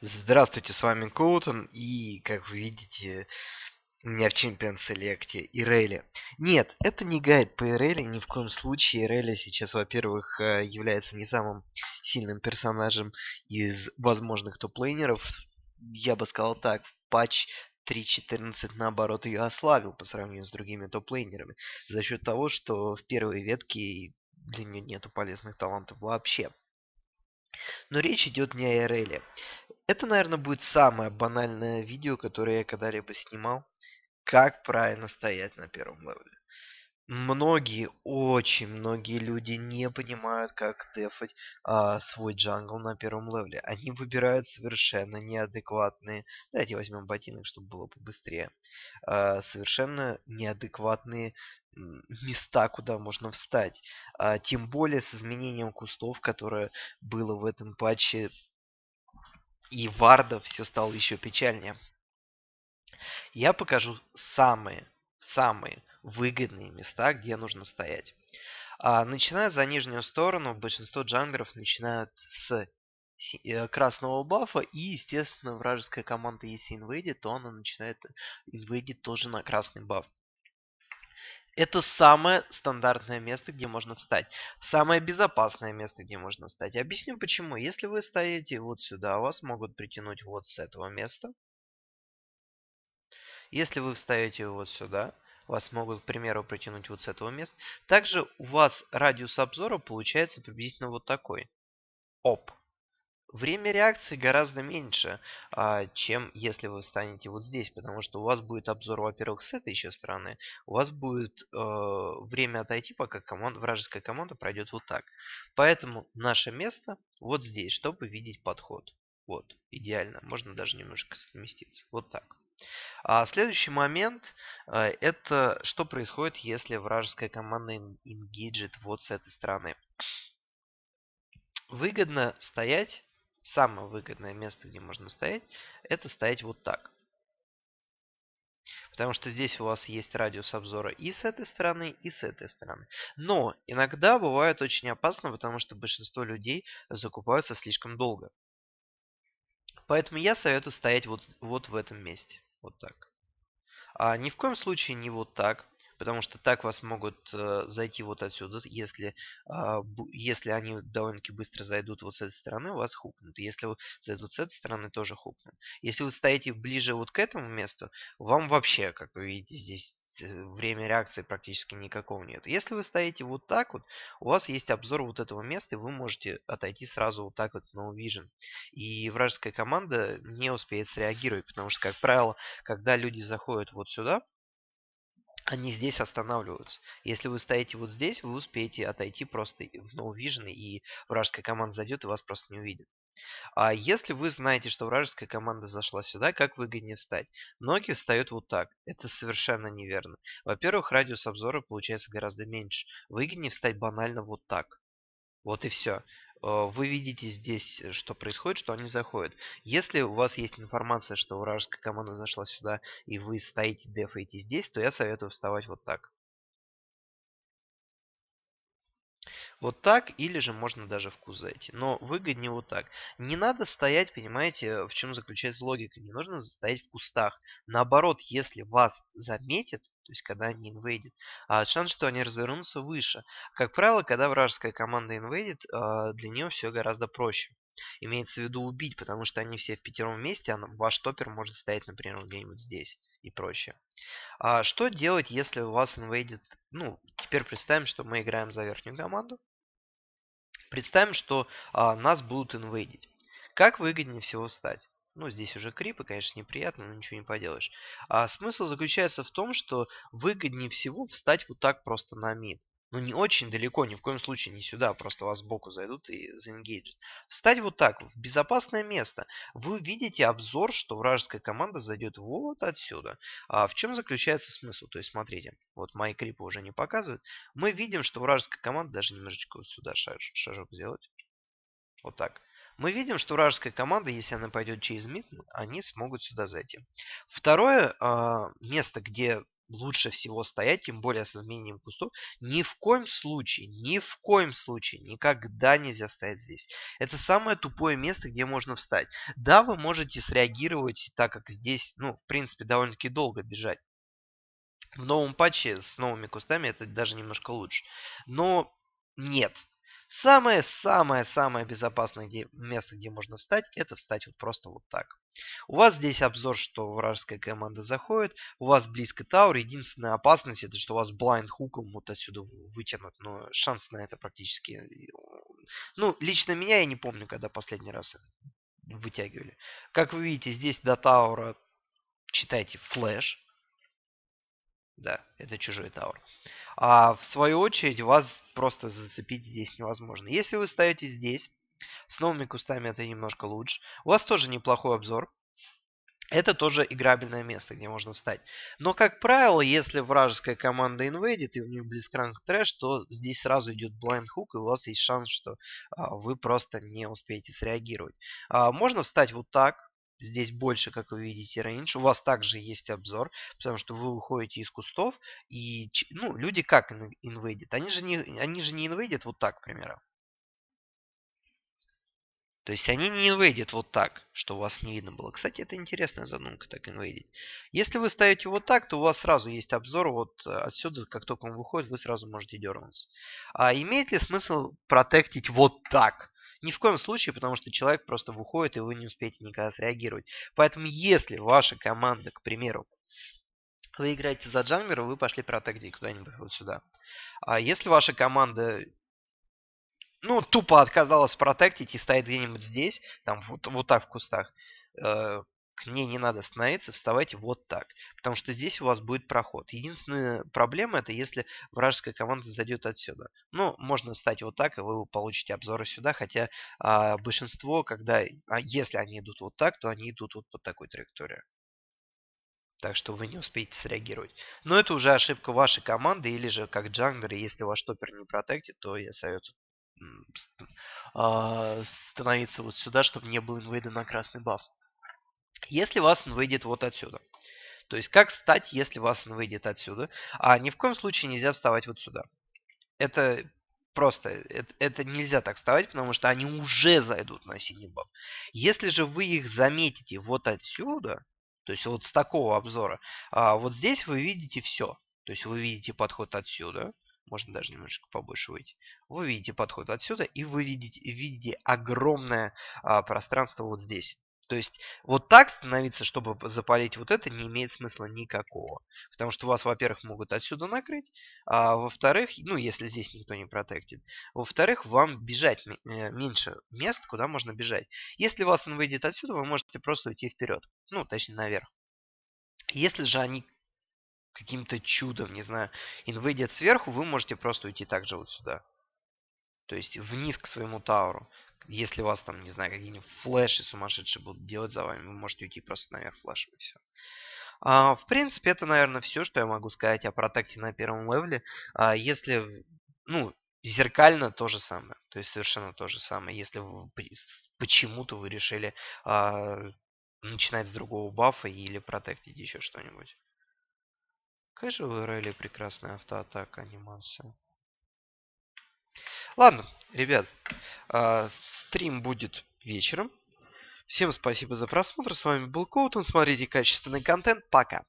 Здравствуйте, с вами Коутон, и, как вы видите, у меня в Champions Select и Рейли. Нет, это не гайд по Рейли, ни в коем случае. Рейли сейчас, во-первых, э, является не самым сильным персонажем из возможных топ-лейнеров. Я бы сказал так, патч 3.14 наоборот ее ославил по сравнению с другими топ-лейнерами. За счет того, что в первой ветке для нее нету полезных талантов вообще. Но речь идет не о IRL. Это, наверное, будет самое банальное видео, которое я когда-либо снимал. Как правильно стоять на первом левеле многие, очень многие люди не понимают, как дефать а, свой джангл на первом левле. Они выбирают совершенно неадекватные... Давайте возьмем ботинок, чтобы было побыстрее. А, совершенно неадекватные места, куда можно встать. А, тем более с изменением кустов, которое было в этом патче и варда все стало еще печальнее. Я покажу самые в самые выгодные места, где нужно стоять. А, начиная за нижнюю сторону, большинство джанглеров начинают с э, красного бафа, и, естественно, вражеская команда, если инвейдит, то она начинает инвейдит тоже на красный баф. Это самое стандартное место, где можно встать. Самое безопасное место, где можно встать. Объясню почему. Если вы стоите вот сюда, вас могут притянуть вот с этого места. Если вы вставите его вот сюда, вас могут, к примеру, протянуть вот с этого места. Также у вас радиус обзора получается приблизительно вот такой. Оп. Время реакции гораздо меньше, а, чем если вы встанете вот здесь, потому что у вас будет обзор, во-первых, с этой еще стороны, у вас будет э, время отойти, пока команда, вражеская команда пройдет вот так. Поэтому наше место вот здесь, чтобы видеть подход. Вот, идеально. Можно даже немножко сместиться. Вот так. А следующий момент э, это что происходит, если вражеская команда ингейджит вот с этой стороны. Выгодно стоять, самое выгодное место, где можно стоять, это стоять вот так. Потому что здесь у вас есть радиус обзора и с этой стороны, и с этой стороны. Но иногда бывает очень опасно, потому что большинство людей закупаются слишком долго. Поэтому я советую стоять вот, вот в этом месте. Вот так. А ни в коем случае не вот так, потому что так вас могут э, зайти вот отсюда, если, э, если они довольно-таки быстро зайдут вот с этой стороны, вас хукнут. Если вы зайдут с этой стороны, тоже хукнут. Если вы стоите ближе вот к этому месту, вам вообще, как вы видите, здесь есть э, время реакции практически никакого нет. Если вы стоите вот так вот, у вас есть обзор вот этого места, и вы можете отойти сразу вот так вот на No Vision. И вражеская команда не успеет среагировать, потому что, как правило, когда люди заходят вот сюда, они здесь останавливаются. Если вы стоите вот здесь, вы успеете отойти просто в No ну, Vision, и вражеская команда зайдет и вас просто не увидит. А если вы знаете, что вражеская команда зашла сюда, как выгоднее встать? Многие встают вот так. Это совершенно неверно. Во-первых, радиус обзора получается гораздо меньше. Выгоднее встать банально вот так. Вот и все. А, вы видите здесь, э, что происходит, что они заходят. Если у вас есть информация, что вражеская команда зашла сюда, и вы стоите, дефаете здесь, то я советую вставать вот так. Вот так, или же можно даже в куз зайти. Но выгоднее вот так. Не надо стоять, понимаете, в чем заключается логика. Не нужно стоять в кустах. Наоборот, если вас заметят, то есть когда они инвейдят, а, шанс, что они развернутся выше. Как правило, когда вражеская команда инвейдит, а, для нее все гораздо проще. Имеется в виду убить, потому что они все в пятером месте, а ваш топер может стоять, например, где-нибудь здесь и прочее. А что делать, если у вас инвейдит, ну, Теперь представим, что мы играем за верхнюю команду. Представим, что а, нас будут инвейдить. Как выгоднее всего стать? Ну, здесь уже крипы, конечно, неприятно, но ничего не поделаешь. А смысл заключается в том, что выгоднее всего встать вот так просто на мид ну не очень далеко, ни в коем случае не сюда, а просто вас сбоку зайдут и заэнгейджат. Встать вот так, в безопасное место. Вы видите обзор, что вражеская команда зайдет вот отсюда. А в чем заключается смысл? То есть смотрите, вот мои крипы уже не показывают. Мы видим, что вражеская команда, даже немножечко вот сюда шажок сделать. Вот так. Мы видим, что вражеская команда, если она пойдет через мид, они смогут сюда зайти. Второе а, место, где лучше всего стоять, тем более с изменением кустов. Ни в коем случае, ни в коем случае, никогда нельзя стоять здесь. Это самое тупое место, где можно встать. Да, вы можете среагировать, так как здесь, ну, в принципе, довольно-таки долго бежать. В новом патче с новыми кустами это даже немножко лучше. Но нет, Самое-самое-самое безопасное место, где можно встать, это встать вот просто вот так. У вас здесь обзор, что вражеская команда заходит, у вас близко таур. единственная опасность, это что вас блайнд хуком вот отсюда вытянут, но шанс на это практически... Э, ну, лично меня я не помню, когда последний раз вытягивали. Как вы видите, здесь до Таура, читайте, флэш. Да, это чужой Тауэр. А в свою очередь вас просто зацепить здесь невозможно. Если вы ставите здесь, с новыми кустами это немножко лучше. У вас тоже неплохой обзор. Это тоже играбельное место, где можно встать. Но, как правило, если вражеская команда инвейдит и у них близкранг трэш, то здесь сразу идет blind hook, и у вас есть шанс, что а, вы просто не успеете среагировать. А, можно встать вот так, Здесь больше, как вы видите, рейндж. У вас также есть обзор, потому что вы уходите из кустов. И ну, люди как инвейдят? Они же не, они же не инвейдят вот так, к примеру. То есть они не инвейдят вот так, что у вас не видно было. Кстати, это интересная задумка, так инвейдить. Если вы ставите вот так, то у вас сразу есть обзор. Вот э, отсюда, как только он выходит, вы сразу можете дернуться. А имеет ли смысл протектить вот так? Ни в коем случае, потому что человек просто выходит, и вы не успеете никогда среагировать. Поэтому если ваша команда, к примеру, вы играете за джангмера, вы пошли протектить куда-нибудь вот сюда. А если ваша команда ну, тупо отказалась протектить и стоит где-нибудь здесь, там вот, вот так в кустах, э, к ней не надо становиться, вставайте вот так. Потому что здесь у вас будет проход. Единственная проблема это если вражеская команда зайдет отсюда. Ну, можно встать вот так, и вы получите обзоры сюда, хотя а, большинство, когда, а если они идут вот так, то они идут вот по такой траектории. Так что вы не успеете среагировать. Но это уже ошибка вашей команды, или же как джанглеры, если ваш топер не протектит, то я советую а, становиться вот сюда, чтобы не был инвейда на красный баф. Если вас он выйдет вот отсюда. То есть как стать, если вас он выйдет отсюда. А ни в коем случае нельзя вставать вот сюда. Это просто, это, это нельзя так вставать, потому что они уже зайдут на синий баб. Если же вы их заметите вот отсюда, то есть вот с такого обзора, а вот здесь вы видите все. То есть вы видите подход отсюда, можно даже немножечко побольше выйти. Вы видите подход отсюда и вы видите, видите огромное а, пространство вот здесь. То есть вот так становиться, чтобы запалить вот это, не имеет смысла никакого. Потому что вас, во-первых, могут отсюда накрыть, а во-вторых, ну если здесь никто не протектит, во-вторых, вам бежать э, меньше мест, куда можно бежать. Если вас он выйдет отсюда, вы можете просто уйти вперед. Ну, точнее, наверх. Если же они каким-то чудом, не знаю, ин сверху, вы можете просто уйти также вот сюда. То есть вниз к своему тауру. Если вас там, не знаю, какие-нибудь флеши сумасшедшие будут делать за вами, вы можете уйти просто наверх флешами. Все. А, в принципе, это, наверное, все, что я могу сказать о протекте на первом левеле. А, если, ну, зеркально то же самое. То есть совершенно то же самое. Если почему-то вы решили а, начинать с другого бафа или протектить еще что-нибудь. Какая же в Релли прекрасная автоатака, анимация. Ладно, ребят, а, стрим будет вечером. Всем спасибо за просмотр. С вами был Коутон. Смотрите качественный контент. Пока.